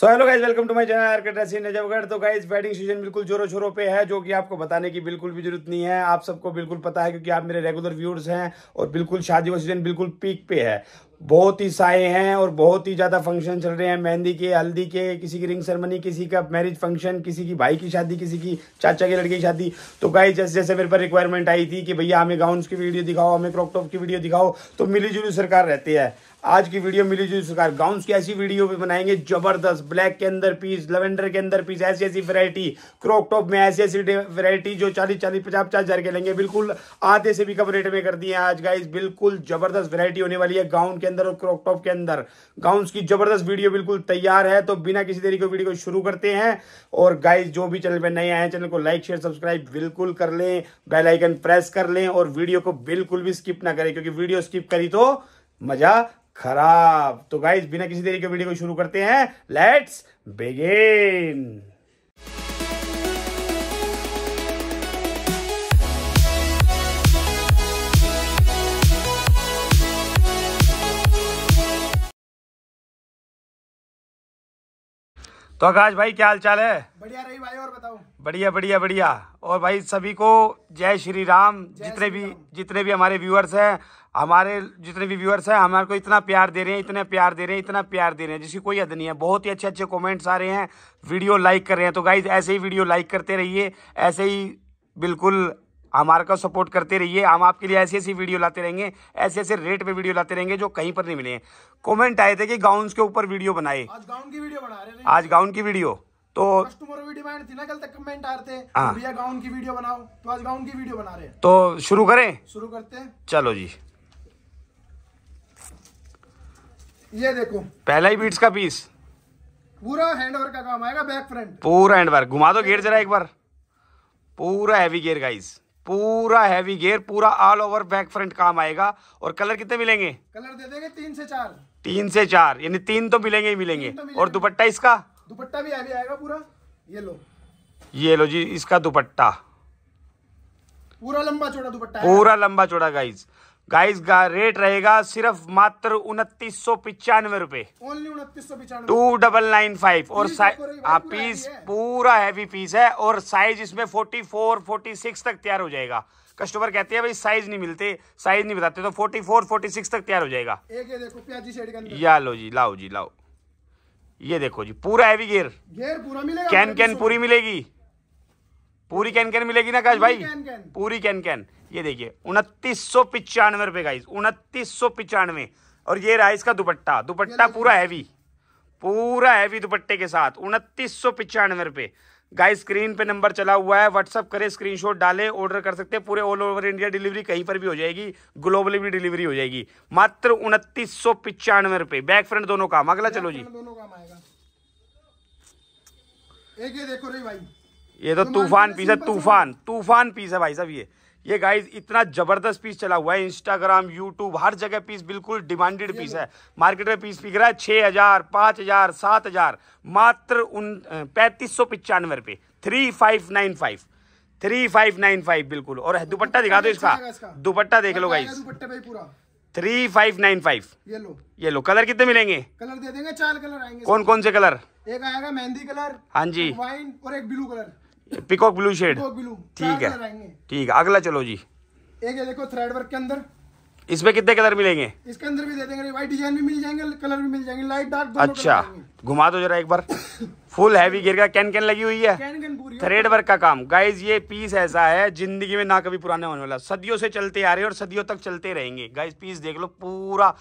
So hello guys welcome to my channel आर्केट रसीन नजफगढ़ तो गाइज बैटिंग सीजन बिल्कुल जोरों शोरों पे है जो कि आपको बताने की बिल्कुल भी जरूरत नहीं है आप सबको बिल्कुल पता है क्योंकि आप मेरे रेगुलर व्यूअर्स हैं और बिल्कुल शादी का सीजन बिल्कुल पीक पे है बहुत ही साए हैं और बहुत ही ज़्यादा फंक्शन चल रहे हैं मेहंदी के हल्दी के किसी की रिंग सेरेमनी किसी का मैरिज फंक्शन किसी की भाई की शादी किसी की चाचा की लड़की की शादी तो गाई जैसे जैसे मेरे पर रिक्वायरमेंट आई थी कि भैया हमें गाउन की वीडियो दिखाओ हमें क्रॉकटॉप की वीडियो दिखाओ तो मिली जुली सरकार रहती है आज की वीडियो मिली जुली सरकार गाउन की ऐसी वीडियो भी बनाएंगे जबरदस्त ब्लैक के अंदर पीस लेवेंडर के अंदर पीस ऐसी ऐसी वैरायटी क्रॉप टॉप में ऐसी ऐसी वैरायटी जो चालीस चालीस पचास पचास हजार के लेंगे बिल्कुल आधे से भी कम रेट में कर दिए आज गाइस बिल्कुल जबरदस्त वैरायटी होने वाली है गाउन के अंदर और क्रॉप टॉप के अंदर गाउन की जबरदस्त वीडियो बिल्कुल तैयार है तो बिना किसी तरीके वीडियो को शुरू करते हैं और गाइज जो भी चैनल पर नए आए चैनल को लाइक शेयर सब्सक्राइब बिल्कुल कर लें बेलाइकन प्रेस कर लें और वीडियो को बिल्कुल भी स्किप ना करें क्योंकि वीडियो स्किप करी तो मजा खराब तो गाइज बिना किसी तरीके वीडियो को शुरू करते हैं लेट्स बिगेन तो आकाश भाई क्या हाल चाल है बढ़िया रही भाई और बताओ बढ़िया बढ़िया बढ़िया और भाई सभी को जय श्री राम जितने भी राम। जितने भी हमारे व्यूअर्स हैं हमारे जितने भी व्यूअर्स हैं हमारे को इतना प्यार दे रहे हैं इतना प्यार दे रहे हैं इतना प्यार दे रहे हैं जिसकी कोई हद नहीं है बहुत ही अच्छे अच्छे कमेंट्स आ रहे हैं वीडियो लाइक कर रहे हैं तो गाइज ऐसे ही वीडियो लाइक करते रहिए ऐसे ही बिल्कुल हमारे का सपोर्ट करते रहिए हम आपके लिए ऐसी ऐसी वीडियो लाते रहेंगे ऐसे ऐसे रेट पे वीडियो लाते रहेंगे जो कहीं पर नहीं मिले कमेंट आए थे कि गाउन के ऊपर वीडियो बनाए आज गाउन की वीडियो बना रहे आज गाउन की वीडियो तो डिमांड थी ना कल तक कमेंट आ रहे थे हाँ। तो भैया गाउन की वीडियो बनाओ तो आज गाउन की वीडियो बना रहे तो शुरू करें शुरू करते हैं चलो जी ये देखो पहला ही बीट्स का पीस पूरा हैंड वर्क का काम आएगा बैक फ्रंट पूरा हैंड वर्क घुमा दो गेयर जरा एक बार पूरा हैवी गेयर गाइस पूरा हैवी गेयर पूरा ऑल ओवर बैक फ्रंट काम आएगा और कलर कितने मिलेंगे कलर दे देंगे तीन से चार तीन से चार यानी तीन तो मिलेंगे ही मिलेंगे, तो मिलेंगे। और दुपट्टा इसका दुपट्टा भी हैवी आएगा पूरा ये लो ये लो जी इसका दुपट्टा पूरा लंबा चौड़ा दुपट्टा पूरा लंबा चौड़ा गाइज गाइस का रेट रहेगा सिर्फ मात्र उनतीस सौ पिचानवे रूपए टू डबल नाइन फाइव और हाँ पीस पूरा हैवी पीस है और साइज इसमें फोर्टी फोर फोर्टी सिक्स तक तैयार हो जाएगा कस्टमर कहते हैं भाई साइज नहीं मिलते साइज नहीं बताते तो फोर्टी फोर फोर्टी सिक्स तक तैयार हो जाएगा एक ये देखो प्याजी या लो जी लाओ जी लाओ ये देखो जी पूरा हैवी गेयर गेयर पूरा मिलेगा कैन कैन पूरी मिलेगी पूरी कैन कैन मिलेगी ना काश भाई पूरी कैन कैन ये देखिए उनतीस सौ पिचानवे रुपए का उनतीस सौ पिचानवे और ये रहा इसका दुपट्टा दुपट्टा पूरा हैवी पूरा हैवी दुपट्टे के साथ उनतीस सौ पिचानवे रुपए गाइस स्क्रीन पे नंबर चला हुआ है व्हाट्सअप करें स्क्रीनशॉट डालें ऑर्डर कर सकते हैं पूरे ऑल ओवर इंडिया डिलीवरी कहीं पर भी हो जाएगी ग्लोबली भी डिलीवरी हो जाएगी मात्र उनतीस सौ पिचानवे रुपए बैक फ्रंट दोनों काम अगला चलो जी दोनों काम आएगा एक ये देखो रही भाई ये तो तूफान पीस है तूफान तूफान पीस है भाई साहब ये ये गाइस इतना जबरदस्त पीस चला हुआ है इंस्टाग्राम यूट्यूब हर जगह पीस बिल्कुल डिमांडेड पीस है मार्केट में पीस बिक रहा है छह हजार पांच हजार सात हजार मात्र उन पैंतीस सौ पिचानवे रुपए three five nine five three five nine five बिल्कुल और तो दुपट्टा दिखा दो इसका दुपट्टा देख लो guys three five nine five ये लो ये लो कलर कितने मिलेंगे कलर दे देंगे चार कलर आएंगे कौन कौन से कलर एक आएगा मेहंदी कलर हाँ जी वाइन और एक blue colour peacock blue shade ठीक है ठीक है अगला चलो जी एक देखो थ्रेड वर्क के अंदर इसमें कितने कलर मिलेंगे इसके अंदर भी दे देंगे वाइट डिजाइन भी मिल जाएंगे कलर भी मिल जाएंगे लाइट डार्क दोनों अच्छा घुमा दो जरा एक बार फुल हैवी गिर का कैन कैन लगी हुई है कैन कैन पूरी थ्रेड वर्क का काम गाइज ये पीस ऐसा है जिंदगी में ना कभी पुराने होने वाला सदियों से चलते आ रहे और सदियों तक चलते रहेंगे गाइज पीस देख लो पूरा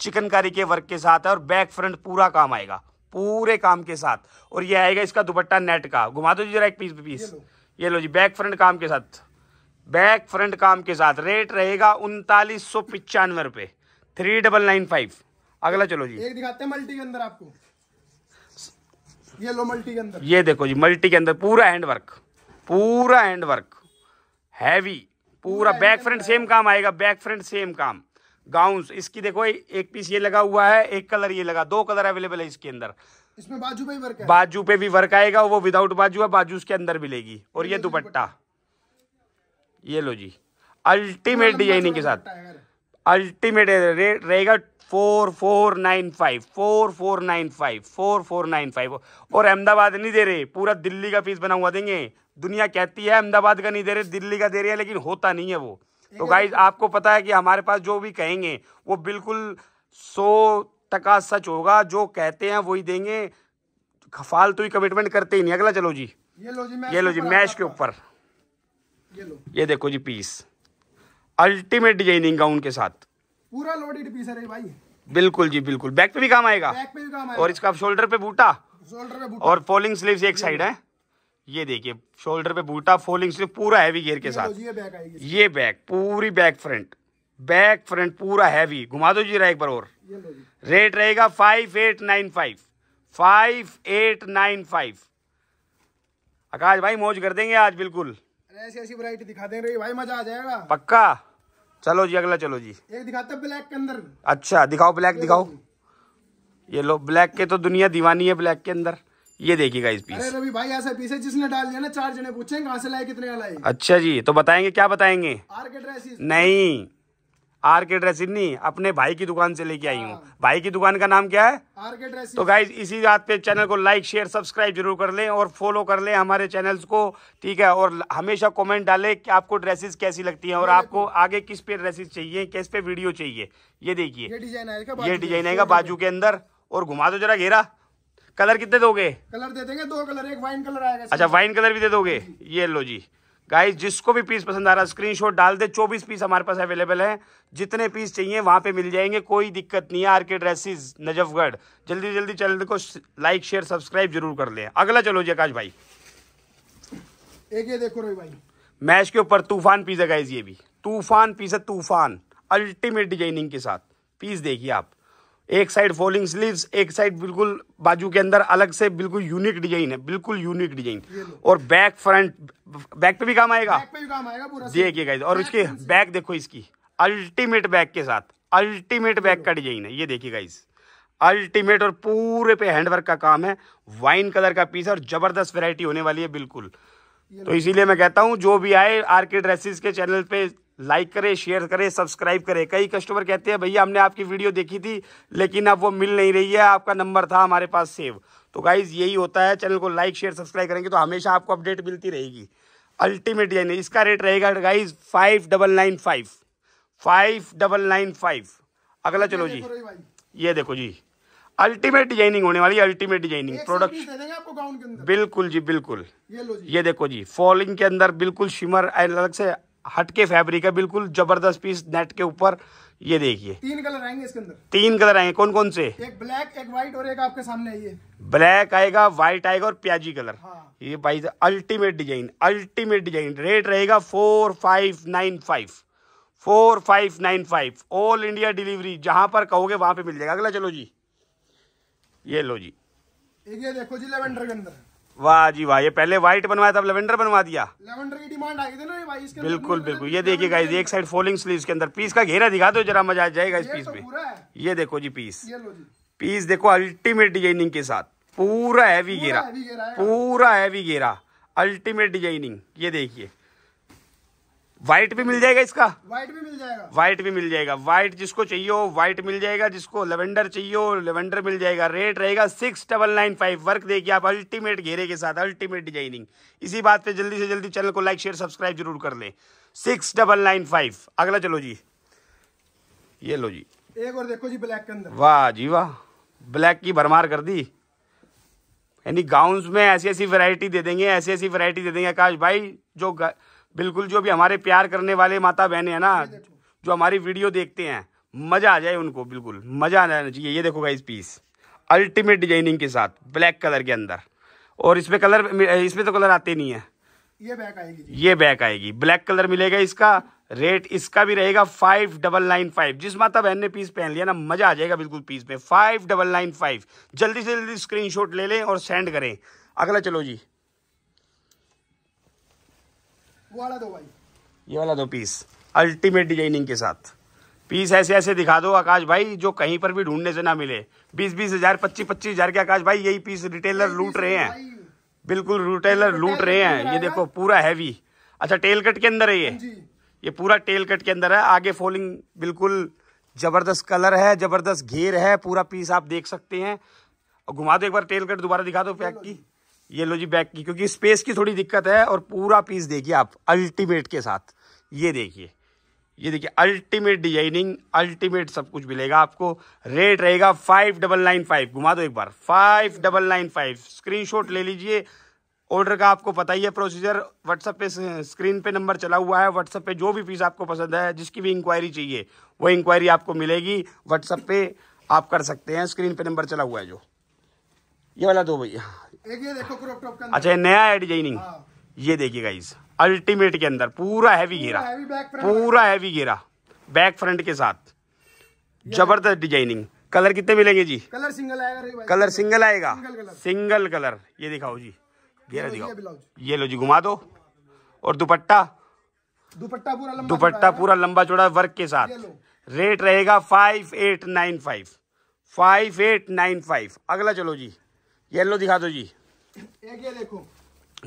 चिकनकारी के वर्क के साथ है और बैक फ्रंट पूरा काम आएगा पूरे काम के साथ और ये आएगा इसका दुपट्टा नेट का घुमा दो जरा एक पीस पीस ये लो, जी बैक फ्रंट काम के साथ बैक फ्रंट काम के साथ रेट रहेगा उनतालीस सौ पिचानवे रुपए थ्री डबल नाइन फाइव अगला चलो जी एक दिखाते हैं मल्टी के अंदर आपको ये लो मल्टी के अंदर ये देखो जी मल्टी के अंदर पूरा हैंड वर्क पूरा हैंड वर्क हैवी पूरा बैक फ्रंट सेम काम आएगा बैक फ्रंट सेम काम गाउंस इसकी देखो एक पीस ये लगा हुआ है एक कलर ये लगा दो कलर अवेलेबल है इसके अंदर इसमें बाजू पे वर्क है बाजू पे भी वर्क आएगा वो विदाउट बाजू है बाजू उसके अंदर मिलेगी और ये दुपट्टा ये लो जी अल्टीमेट डिजाइनिंग के साथ अल्टीमेट रेट रहेगा four four nine five four four nine five four four nine five और अहमदाबाद नहीं दे रहे पूरा दिल्ली का फीस बना हुआ देंगे दुनिया कहती है अहमदाबाद का नहीं दे रहे दिल्ली का दे रही है लेकिन होता नहीं है वो तो गाइज आपको पता है कि हमारे पास जो भी कहेंगे वो बिल्कुल सौ टका सच होगा जो कहते हैं वही देंगे फालतू ही कमिटमेंट करते ही नहीं अगला चलो जी ये लो जी मैश ये लो जी मैश के ऊपर ये लो ये देखो जी पीस अल्टीमेट डिजाइनिंग गाउन के साथ पूरा लोडेड पीस है भाई बिल्कुल जी बिल्कुल बैक पे भी काम आएगा बैक पे भी काम आएगा और इसका शोल्डर पे बूटा शोल्डर पे बूटा और फॉलिंग स्लीव्स एक साइड है ये देखिए शोल्डर पे बूटा फोलिंग सिर्फ पूरा हैवी गियर के साथ तो ये बैक ये बैक पूरी बैक फ्रंट बैक फ्रंट पूरा हैवी घुमा दो जी एक बार और रेट रहेगा five eight nine five five eight nine five Akash भाई मौज कर देंगे आज बिल्कुल ऐसी ऐसी दिखा देंगे भाई मजा आ जाएगा पक्का चलो जी अगला चलो जी एक दिखाते ब्लैक के अंदर अच्छा दिखाओ ब्लैक दिखाओ ये लो ब्लैक के तो दुनिया दीवानी है ब्लैक के अंदर ये देखिएगा इस पीस अरे रवि भाई ऐसा पीस है जिसने डाल दिया ना चार जने पूछे कहाँ से लाए कितने लाए अच्छा जी तो बताएंगे क्या बताएंगे आर के ड्रेसिस नहीं आर के ड्रेसिस नहीं अपने भाई की दुकान से लेके आई हूँ हाँ। भाई की दुकान का नाम क्या है आर के ड्रेसिस तो गाइज इसी बात पे चैनल को लाइक शेयर सब्सक्राइब जरूर कर लें और फॉलो कर लें हमारे चैनल्स को ठीक है और हमेशा कमेंट डालें कि आपको ड्रेसेस कैसी लगती हैं और आपको आगे किस पे ड्रेसेस चाहिए किस पे वीडियो चाहिए ये देखिए ये डिजाइन आएगा बाजू के अंदर और घुमा दो जरा घेरा कलर कितने दोगे कलर दे देंगे दो कलर एक वाइन कलर आएगा अच्छा वाइन कलर भी दे दोगे ये लो जी गाइस जिसको भी पीस पसंद आ रहा है स्क्रीन डाल दे 24 पीस हमारे पास अवेलेबल हैं जितने पीस चाहिए वहाँ पे मिल जाएंगे कोई दिक्कत नहीं है आर के ड्रेसिस नजफगढ़ जल्दी जल्दी चैनल को लाइक शेयर सब्सक्राइब जरूर कर लें अगला चलो जी आकाश भाई एक ये देखो रही भाई मैच के ऊपर तूफान पीस है गाइज ये भी तूफान पीस है तूफान अल्टीमेट डिजाइनिंग के साथ पीस देखिए आप एक साइड फॉलिंग स्लीव्स एक साइड बिल्कुल बाजू के अंदर अलग से बिल्कुल यूनिक डिजाइन है बिल्कुल यूनिक डिजाइन और बैक फ्रंट बैक पे भी काम आएगा देखिए गाइज और इसकी बैक देखो इसकी अल्टीमेट बैक के साथ अल्टीमेट बैक का डिजाइन है ये देखिए गाइज अल्टीमेट और पूरे पे हैंडवर्क का काम है वाइन कलर का पीस है और जबरदस्त वैरायटी होने वाली है बिल्कुल तो इसीलिए मैं कहता हूँ जो भी आए आर के ड्रेसेस के चैनल पे लाइक करें शेयर करें सब्सक्राइब करें कई कस्टमर कहते हैं भैया हमने आपकी वीडियो देखी थी लेकिन अब वो मिल नहीं रही है आपका नंबर था हमारे पास सेव तो गाइज यही होता है चैनल को लाइक शेयर सब्सक्राइब करेंगे तो हमेशा आपको अपडेट मिलती रहेगी अल्टीमेट यानी इसका रेट रहेगा guys five double nine five five double nine five अगला चलो जी ये देखो जी अल्टीमेट डिजाइनिंग होने वाली अल्टीमेट डिजाइनिंग प्रोडक्ट बिल्कुल जी बिल्कुल ये, ये देखो जी फॉलिंग के अंदर बिल्कुल शिमर अलग से हटके फैब्रिक है बिल्कुल जबरदस्त पीस नेट के ऊपर ये देखिए तीन कलर आएंगे इसके अंदर तीन कलर आएंगे कौन कौन से एक ब्लैक एक व्हाइट और एक आपके सामने आइए ब्लैक आएगा व्हाइट आएगा और प्याजी कलर हाँ। ये भाई ultimate design ultimate design rate रहेगा four five nine five four five nine five all India delivery जहां पर कहोगे वहां पे मिल जाएगा अगला चलो जी ये लो जी ये देखो जी लेवेंडर के अंदर वाह जी वाह ये पहले व्हाइट बनवाया था लेवेंडर बनवा दिया लेवेंडर की डिमांड आई थी ना भाई इसके बिल्कुल बिल्कुल ये देखिए गाइस एक साइड फोलिंग स्लीव्स के अंदर पीस का घेरा दिखा दो जरा मजा आ जाएगा इस पीस तो में ये देखो जी पीस पीस देखो अल्टीमेट डिजाइनिंग के साथ पूरा हैवी घेरा पूरा हैवी घेरा अल्टीमेट डिजाइनिंग ये देखिए व्हाइट भी मिल जाएगा इसका व्हाइट भी मिल जाएगा व्हाइट भी मिल जाएगा व्हाइट जिसको चाहिए हो व्हाइट मिल जाएगा जिसको लेवेंडर चाहिए हो लेवेंडर मिल जाएगा रेट रहेगा six double nine five work देखिए आप अल्टीमेट घेरे के साथ अल्टीमेट डिजाइनिंग इसी बात पे जल्दी से जल्दी चैनल को लाइक शेयर सब्सक्राइब जरूर कर ले सिक्स अगला चलो जी ये लो जी एक और देखो जी ब्लैक के अंदर वाह जी वाह ब्लैक की भरमार कर दी यानी गाउन में ऐसी ऐसी वैरायटी दे देंगे ऐसी ऐसी वैरायटी दे देंगे आकाश भाई जो बिल्कुल जो भी हमारे प्यार करने वाले माता बहने हैं ना जो हमारी वीडियो देखते हैं मजा आ जाए उनको बिल्कुल मजा आ जाना चाहिए ये देखो इस पीस अल्टीमेट डिजाइनिंग के साथ ब्लैक कलर के अंदर और इसमें कलर इसमें तो कलर आते नहीं है ये बैक आएगी ये बैक आएगी ब्लैक कलर मिलेगा इसका रेट इसका भी रहेगा फाइव डबल नाइन फाइव जिस माता बहन ने पीस पहन लिया ना मजा आ जाएगा बिल्कुल पीस में फाइव डबल नाइन फाइव जल्दी से जल्दी स्क्रीनशॉट ले लें और सेंड करें अगला चलो जी वो वाला दो भाई ये वाला दो पीस अल्टीमेट डिजाइनिंग के साथ पीस ऐसे ऐसे दिखा दो आकाश भाई जो कहीं पर भी ढूंढने से ना मिले बीस बीस हजार पच्चीस पच्चीस हजार के आकाश भाई यही पीस रिटेलर लूट रहे हैं बिल्कुल रिटेलर लूट रहे हैं ये देखो पूरा हैवी अच्छा टेल कट के अंदर है ये हाँ ये पूरा टेल कट के अंदर है आगे फोलिंग बिल्कुल जबरदस्त कलर है जबरदस्त घेर है पूरा पीस आप देख सकते हैं और घुमा दो एक बार टेल कट दोबारा दिखा दो पैक की ये लो जी बैक की क्योंकि स्पेस की थोड़ी दिक्कत है और पूरा पीस देखिए आप अल्टीमेट के साथ ये देखिए ये देखिए अल्टीमेट डिजाइनिंग अल्टीमेट सब कुछ मिलेगा आपको रेट रहेगा फाइव डबल नाइन फाइव घुमा दो एक बार five double nine five shot ले लीजिए ऑर्डर का आपको पता ही है प्रोसीजर व्हाट्सएप पे स्क्रीन पे नंबर चला हुआ है व्हाट्सएप पे जो भी पीस आपको पसंद है जिसकी भी इंक्वायरी चाहिए वो इंक्वायरी आपको मिलेगी व्हाट्सअप पे आप कर सकते हैं स्क्रीन पे नंबर चला हुआ है जो ये वाला दो भैया ये अच्छा नया डिजाइनिंग हाँ। ये देखिए गाइस अल्टीमेट के अंदर पूरा हैवी घेरा पूरा हैवी घेरा बैक फ्रंट के साथ जबरदस्त डिजाइनिंग कलर कितने मिलेंगे जी कलर सिंगल आएगा कलर सिंगल आएगा सिंगल कलर ये दिखाओ जी घेरा दिखाओ ये लो जी घुमा दो और दुपट्टा दुपट्टा पूरा लंबा दुपट्टा पूरा लंबा चौड़ा वर्क के साथ रेट रहेगा five eight nine five five eight nine five अगला चलो जी येलो दिखा दो जी एक ये देखो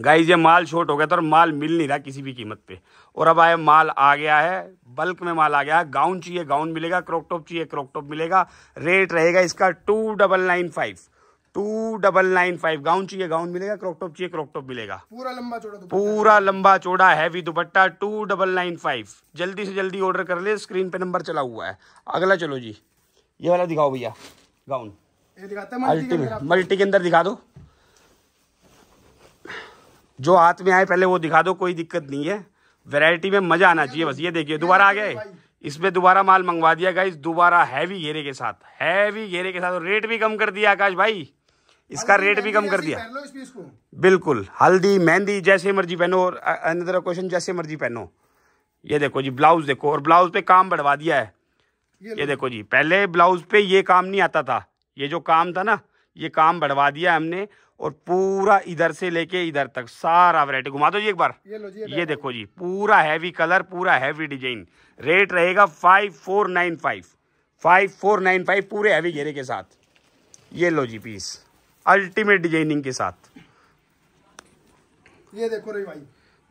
गाइज ये माल छोट हो गया था और माल मिल नहीं रहा किसी भी कीमत पे और अब आया माल आ गया है बल्क में माल आ गया है गाउन चाहिए गाउन मिलेगा क्रॉकटॉप चाहिए क्रॉकटॉप मिलेगा रेट रहेगा इसका two double nine five two double nine five gown चाहिए गाउन मिलेगा क्रॉकटॉप चाहिए क्रॉकटॉप मिलेगा पूरा लंबा चौड़ा पूरा लंबा चौड़ा हैवी दुपट्टा टू डबल नाइन फाइव जल्दी से जल्दी ऑर्डर कर ले स्क्रीन पे नंबर चला हुआ है अगला चलो जी ये वाला दिखाओ भैया गाउन अल्टी में मल्टी के अंदर दिखा दो जो हाथ में आए पहले वो दिखा दो कोई दिक्कत नहीं है वैरायटी में मजा आना चाहिए बस ये देखिए दोबारा आ गए इसमें दोबारा माल मंगवा दिया गाइस दोबारा हैवी घेरे के साथ हैवी घेरे के साथ रेट भी कम कर दिया आकाश भाई इसका रेट भी कम कर दिया बिल्कुल हल्दी मेहंदी जैसे मर्जी पहनो और अनदर क्वेश्चन जैसे मर्जी पहनो ये देखो जी ब्लाउज देखो और ब्लाउज पे काम बढ़वा दिया है ये देखो जी पहले ब्लाउज पे ये काम नहीं आता था ये जो काम था ना ये काम बढ़वा दिया हमने और पूरा इधर से लेके इधर तक सारा वरायटी घुमा दो जी एक बार ये लो जी ये, ये देखो जी पूरा हैवी कलर पूरा हैवी डिजाइन रेट रहेगा five four nine five five four nine five पूरे हैवी घेरे के साथ ये लो जी पीस अल्टीमेट डिजाइनिंग के साथ ये देखो रही भाई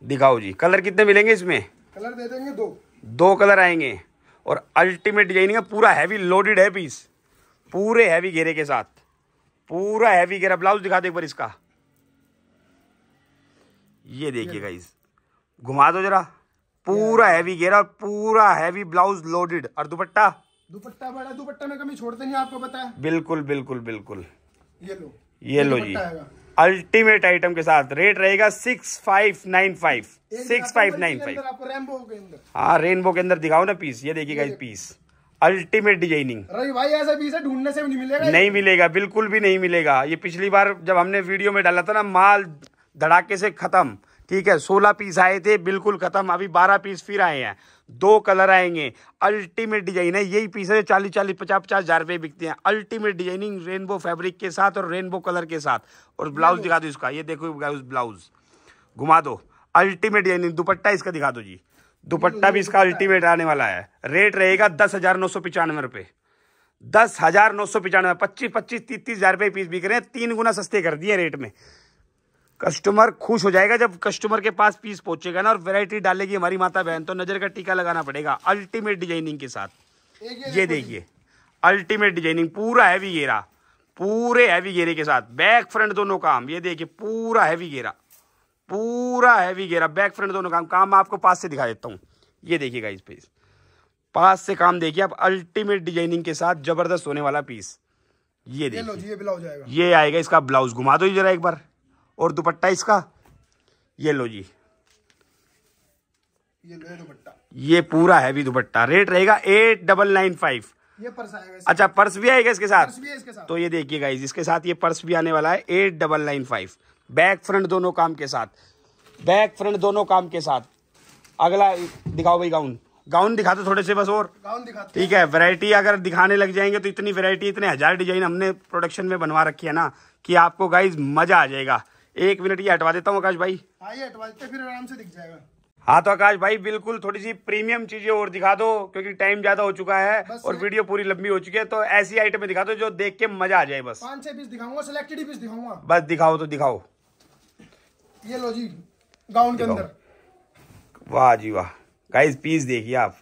दिखाओ जी कलर कितने मिलेंगे इसमें कलर दे देंगे दो दो कलर आएंगे और अल्टीमेट डिजाइनिंग पूरा हैवी लोडेड है पीस पूरे हैवी घेरे के साथ पूरा हैवी घेरा ब्लाउज दिखा दे एक बार इसका ये देखिएगा इस घुमा दो जरा पूरा हैवी घेरा और पूरा हैवी ब्लाउज लोडेड और दुपट्टा दुपट्टा बड़ा दुपट्टा में कभी छोड़ते नहीं आपको बताया बिल्कुल बिल्कुल बिल्कुल ये लो ये लो जी अल्टीमेट आइटम के साथ रेट रहेगा six five nine five six five nine five हाँ रेनबो के अंदर दिखाओ ना पीस ये देखिएगा इस पीस अल्टीमेट डिजाइनिंग भाई ढूंढने से नहीं मिलेगा नहीं मिलेगा बिल्कुल भी नहीं मिलेगा ये पिछली बार जब हमने वीडियो में डाला था ना माल धड़ाके से खत्म ठीक है सोलह पीस आए थे बिल्कुल खत्म अभी बारह पीस फिर आए हैं दो कलर आएंगे अल्टीमेट डिजाइन है यही पीस है चालीस चालीस पचास पचास हजार रुपये बिकते हैं अल्टीमेट डिजाइनिंग रेनबो फैब्रिक के साथ और रेनबो कलर के साथ और ब्लाउज दिखा दो इसका ये देखो ब्लाउज घुमा दो अल्टीमेट डिजाइनिंग दुपट्टा इसका दिखा दो जी दुपट्टा भी इसका अल्टीमेट आने वाला है रेट रहेगा दस हजार नौ सौ पिचानवे रुपए दस हजार नौ सौ पचानवे पच्चीस पच्चीस तीस तीस हजार रुपए पीस बिक रहे हैं तीन गुना सस्ते कर दिए रेट में कस्टमर खुश हो जाएगा जब कस्टमर के पास पीस पहुंचेगा ना और वेरायटी डालेगी हमारी माता बहन तो नज़र का टीका लगाना पड़ेगा अल्टीमेट डिजाइनिंग के साथ ये देखिए अल्टीमेट डिजाइनिंग पूरा हैवी घेरा पूरे हैवी घेरे के साथ बैक फ्रंट दोनों काम ये देखिए पूरा हैवी घेरा पूरा हैवी घेरा बैक फ्रंट दोनों काम काम आपको पास से दिखा देता हूँ ये देखिएगा इस पीस पास से काम देखिए आप अल्टीमेट डिजाइनिंग के साथ जबरदस्त होने वाला पीस ये देखिए ये ब्लाउज आएगा ये आएगा इसका ब्लाउज घुमा दो जरा एक बार और दुपट्टा इसका ये लो जी ये दुपट्टा ये पूरा हैवी दुपट्टा रेट रहेगा एट डबल नाइन फाइव ये पर्स आएगा अच्छा पर्स भी आएगा इसके साथ, भी इसके साथ। तो ये देखिए गाइज इसके साथ ये पर्स भी आने वाला है eight double nine five back front दोनों काम के साथ बैक फ्रंट दोनों काम के साथ अगला दिखाओ भाई गाउन गाउन दिखा दो थोड़े से बस और गाउन दिखा ठीक है वैरायटी अगर दिखाने लग जाएंगे तो इतनी वैरायटी इतने हजार डिजाइन हमने प्रोडक्शन में बनवा रखी है ना कि आपको गाइज मजा आ जाएगा एक मिनट ये हटवा देता हूँ आकाश भाई हाँ, हटवा देते फिर आराम से दिख जाएगा हाँ तो आकाश भाई बिल्कुल थोड़ी सी प्रीमियम चीजें और दिखा दो क्योंकि टाइम ज्यादा हो चुका है और वीडियो पूरी लंबी हो चुकी है तो ऐसी आइटमें दिखा दो जो देख के मजा आ जाए बस पांच छह पीस दिखाऊंगा सिलेक्टेड पीस दिखाऊंगा बस दिखाओ तो दिखाओ ये लो जी गाउन के अंदर वाह जी वाह गाइस पीस देखिए आप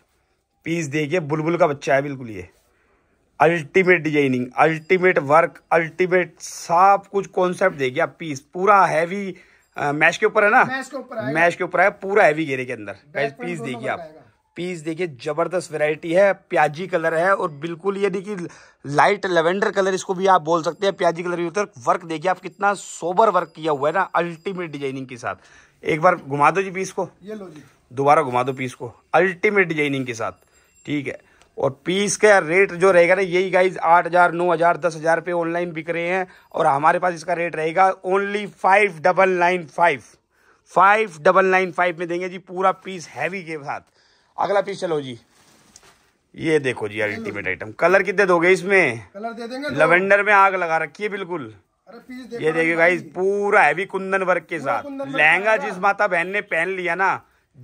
पीस देखिए बुलबुल का बच्चा है बिल्कुल ये ultimate designing ultimate work ultimate सब कुछ कॉन्सेप्ट देखिए आप पीस पूरा हैवी मैश के ऊपर है ना मैश के ऊपर मैश के ऊपर है पूरा हैवी घेरे के अंदर गाइस पीस देखिए आप पीस देखिए जबरदस्त वैरायटी है प्याजी कलर है और बिल्कुल ये कि लाइट लेवेंडर कलर इसको भी आप बोल सकते हैं प्याजी कलर भी वर्क देखिए आप कितना सोबर वर्क किया हुआ है ना अल्टीमेट डिजाइनिंग के साथ एक बार घुमा दो जी पीस को ये लो जी दोबारा घुमा दो पीस को अल्टीमेट डिजाइनिंग के साथ ठीक है और पीस का रेट जो रहेगा ना यही गाइज आठ हज़ार नौ हज़ार दस हज़ार पे ऑनलाइन बिक रहे हैं और हमारे पास इसका रेट रहेगा only five double nine five five double nine five में देंगे जी पूरा पीस हैवी के साथ अगला पीस चलो जी ये देखो जी अल्टीमेट आइटम कलर कितने दोगे इसमें कलर दे देंगे लवेंडर में आग लगा रखी है बिल्कुल ये देखिए भाई पूरा हैवी कुंदन वर्क के साथ लहंगा जिस माता बहन ने पहन लिया ना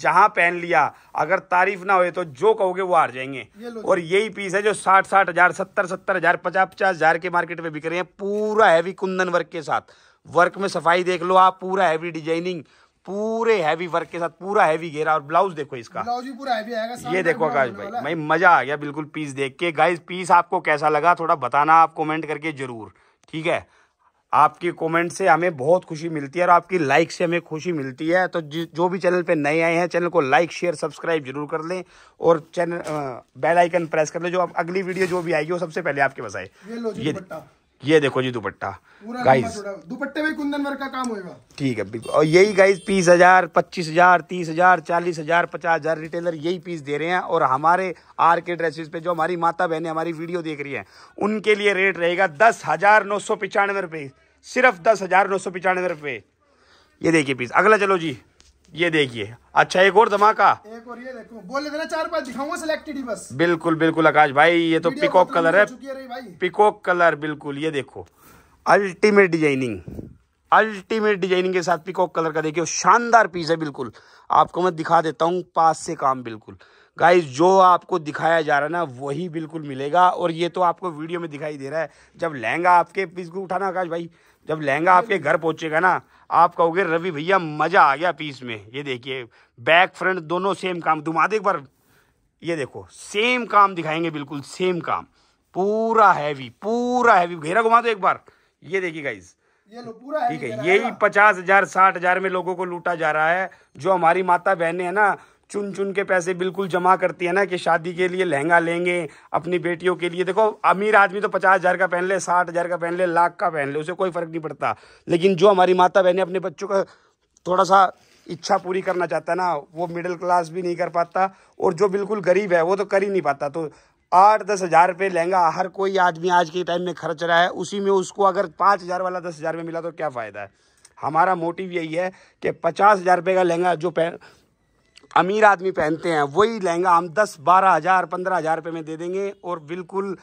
जहां पहन लिया अगर तारीफ ना हो तो जो कहोगे वो हार जाएंगे और यही पीस है जो साठ साठ हजार सत्तर सत्तर हजार पचास पचास हजार के मार्केट में बिक रहे हैं पूरा हैवी कुंदन वर्क के साथ वर्क में सफाई देख लो आप पूरा हैवी डिजाइनिंग पूरे हैवी वर्क के साथ पूरा हैवी घेरा और ब्लाउज देखो इसका ब्लाउज भी पूरा हैवी आएगा ये देखो आकाश भाई भाई मजा आ गया बिल्कुल पीस देख के गाइज पीस आपको कैसा लगा थोड़ा बताना आप कमेंट करके जरूर ठीक है आपके कमेंट से हमें बहुत खुशी मिलती है और आपकी लाइक से हमें खुशी मिलती है तो जो भी चैनल पे नए आए हैं चैनल को लाइक शेयर सब्सक्राइब जरूर कर लें और चैनल बेल आइकन प्रेस कर लें जो आप अगली वीडियो जो भी आएगी वो सबसे पहले आपके पास आए ये, ये ये देखो जी दुपट्टा गाइस दुपट्टे में कुंदन वर्क का काम होगा ठीक है और यही गाइस पीस हजार पच्चीस हजार तीस हजार चालीस हजार पचास हजार रिटेलर यही पीस दे रहे हैं और हमारे आर के ड्रेसेस पे जो हमारी माता बहनें हमारी वीडियो देख रही हैं उनके लिए रेट रहेगा दस हजार नौ सौ पिचानवे रुपए सिर्फ दस हजार नौ सौ पिचानवे रुपये ये देखिए पीस अगला चलो जी ये देखिए अच्छा एक और धमाका एक और ये देखो बोल देना चार पांच दिखाऊंगा सिलेक्टेड ही बस बिल्कुल बिल्कुल आकाश भाई ये तो पिकॉक कलर है पिकॉक कलर बिल्कुल ये देखो अल्टीमेट डिजाइनिंग अल्टीमेट डिजाइनिंग के साथ पिकॉक कलर का देखिए शानदार पीस है बिल्कुल आपको मैं दिखा देता हूँ पास से काम बिल्कुल गाइस जो आपको दिखाया जा रहा है ना वही बिल्कुल मिलेगा और ये तो आपको वीडियो में दिखाई दे रहा है जब लहंगा आपके पीस को उठाना आकाश भाई जब लहंगा आपके घर पहुंचेगा ना आप कहोगे रवि भैया मज़ा आ गया पीस में ये देखिए बैक फ्रंट दोनों सेम काम दे एक बार ये देखो सेम काम दिखाएंगे बिल्कुल सेम काम पूरा हैवी पूरा हैवी घेरा घुमा दो एक बार ये देखिए गाइज ठीक है यही पचास हजार साठ हजार में लोगों को लूटा जा रहा है जो हमारी माता बहनें हैं ना चुन चुन के पैसे बिल्कुल जमा करती है ना कि शादी के लिए लहंगा लेंगे अपनी बेटियों के लिए देखो अमीर आदमी तो पचास हज़ार का पहन ले साठ हज़ार का पहन ले लाख का पहन ले उसे कोई फ़र्क नहीं पड़ता लेकिन जो हमारी माता बहनें अपने बच्चों का थोड़ा सा इच्छा पूरी करना चाहता है ना वो मिडिल क्लास भी नहीं कर पाता और जो बिल्कुल गरीब है वो तो कर ही नहीं पाता तो आठ दस हज़ार रुपये लहंगा हर कोई आदमी आज के टाइम में खर्च रहा है उसी में उसको अगर पाँच हज़ार वाला दस हज़ार में मिला तो क्या फ़ायदा है हमारा मोटिव यही है कि पचास हज़ार रुपये का लहंगा जो पहन अमीर आदमी पहनते हैं वही लहंगा हम दस बारह हज़ार पंद्रह हज़ार रुपये में दे देंगे और बिल्कुल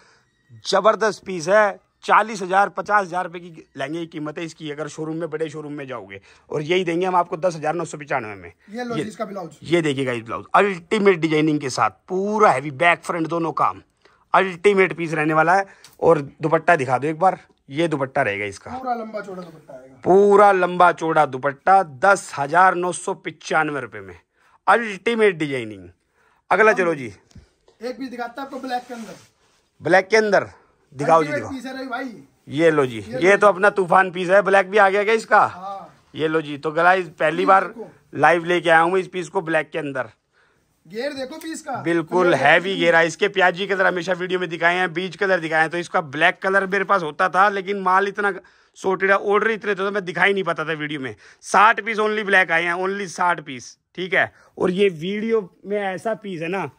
ज़बरदस्त पीस है चालीस हज़ार पचास हज़ार रुपये की लहंगे की कीमत है इसकी अगर शोरूम में बड़े शोरूम में जाओगे और यही देंगे हम आपको दस हज़ार नौ सौ पचानवे में ये ये, ब्लाउज ये देखिएगा इस ब्लाउज अल्टीमेट डिजाइनिंग के साथ पूरा हैवी बैक फ्रंट दोनों काम अल्टीमेट पीस रहने वाला है और दुपट्टा दिखा दो एक बार ये दुपट्टा रहेगा इसका पूरा लंबा चौड़ा दुपट्टा पूरा लंबा चौड़ा दुपट्टा दस हजार नौ सौ पिचानवे रुपये में अल्टीमेट डिजाइनिंग अगला हाँ। चलो जी एक भी दिखाता आपको ब्लैक के अंदर ब्लैक के अंदर दिखाओ जी दिखाओ भाई ये लो जी ये, ये तो अपना तूफान पीस है ब्लैक भी आ गया क्या इसका हाँ। ये लो जी तो गला पहली बार लाइव लेके आया हूँ इस पीस को ब्लैक के अंदर गेर देखो पीस का बिल्कुल हैवी गेरा इसके प्याजी कलर हमेशा वीडियो में दिखाए हैं बीज कलर दिखाए हैं तो इसका ब्लैक कलर मेरे पास होता था लेकिन माल इतना सोटेड ऑर्डर इतने तो मैं दिखाई नहीं पाता था वीडियो में साठ पीस ओनली ब्लैक आए हैं ओनली साठ पीस ठीक है और ये वीडियो में ऐसा पीस है ना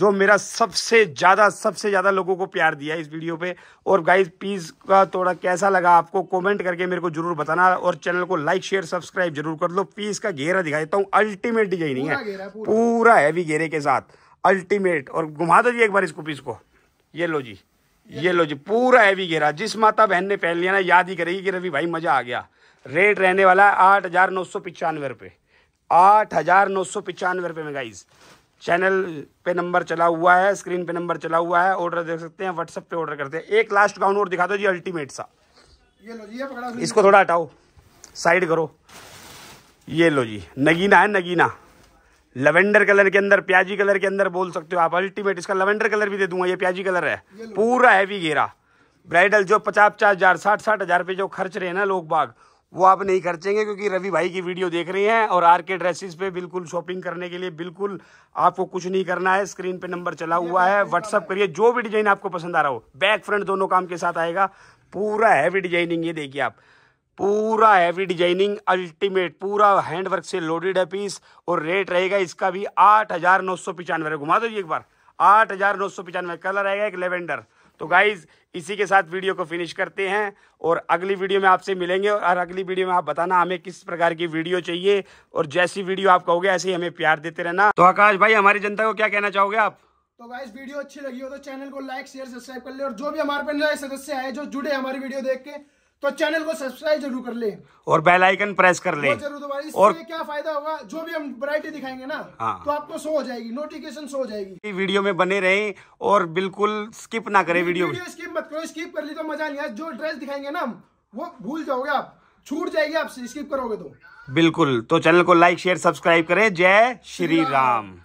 जो मेरा सबसे ज़्यादा सबसे ज़्यादा लोगों को प्यार दिया इस वीडियो पे और गाइस पीस का थोड़ा कैसा लगा आपको कमेंट करके मेरे को जरूर बताना और चैनल को लाइक शेयर सब्सक्राइब जरूर कर लो पीस का घेरा दिखा देता हूँ अल्टीमेट डिजाइन है पूरा हैवी घेरे के साथ अल्टीमेट और घुमा दो जी एक बार इसको पीस को ये लो जी ये लो जी पूरा हैवी घेरा जिस माता बहन ने पहन लिया ना याद ही करेगी कि रवि भाई मज़ा आ गया रेट रहने वाला है आठ हज़ार नौ सौ पचानवे रुपये आठ हज़ार नौ सौ पचानवे रुपये में गाइज चैनल पे नंबर चला हुआ है स्क्रीन पे नंबर चला हुआ है ऑर्डर देख सकते हैं व्हाट्सअप पे ऑर्डर करते हैं एक लास्ट गाउन और दिखा दो जी अल्टीमेट सा ये लो जी ये पकड़ा इसको थोड़ा हटाओ साइड करो ये लो जी नगीना है नगीना लेवेंडर कलर के अंदर प्याजी कलर के अंदर बोल सकते हो आप अल्टीमेट इसका लेवेंडर कलर भी दे दूंगा ये प्याजी कलर है पूरा हैवी घेरा ब्राइडल जो पचास पचास हजार साठ साठ हजार रुपये जो खर्च रहे ना लोग बाग वो आप नहीं खर्चेंगे क्योंकि रवि भाई की वीडियो देख रहे हैं और आर के ड्रेसेस पे बिल्कुल शॉपिंग करने के लिए बिल्कुल आपको कुछ नहीं करना है स्क्रीन पे नंबर चला हुआ है व्हाट्सअप करिए जो भी डिजाइन आपको पसंद आ रहा हो बैक फ्रंट दोनों काम के साथ आएगा पूरा हैवी डिजाइनिंग ये देखिए आप पूरा हैवी डिजाइनिंग अल्टीमेट पूरा हैंडवर्क से लोडेड है पीस और रेट रहेगा इसका भी आठ हजार नौ सौ पिचानवे घुमा दो एक बार आठ हजार नौ सौ पिचानवे कलर आएगा एक लेवेंडर तो गाइज इसी के साथ वीडियो को फिनिश करते हैं और अगली वीडियो में आपसे मिलेंगे और अगली वीडियो में आप बताना हमें किस प्रकार की वीडियो चाहिए और जैसी वीडियो आप कहोगे ऐसे ही हमें प्यार देते रहना तो आकाश भाई हमारी जनता को क्या कहना चाहोगे आप तो गाइस वीडियो अच्छी लगी हो तो चैनल को लाइक शेयर सब्सक्राइब कर ले और जो भी हमारे सदस्य आए जो जुड़े हमारी वीडियो देख के तो चैनल को सब्सक्राइब जरूर कर ले और बेल आइकन प्रेस कर ले जरूर दबाए और क्या फायदा होगा जो भी हम वरायटी दिखाएंगे ना हाँ। तो आपको शो हो जाएगी नोटिफिकेशन शो हो जाएगी वीडियो में बने रहे और बिल्कुल स्किप ना करें वीडियो, स्किप मत करो स्किप कर ली तो मजा नहीं आया जो ड्रेस दिखाएंगे ना वो भूल जाओगे आप छूट जाएगी आपसे स्किप करोगे तो बिल्कुल तो चैनल को लाइक शेयर सब्सक्राइब करें जय श्री राम।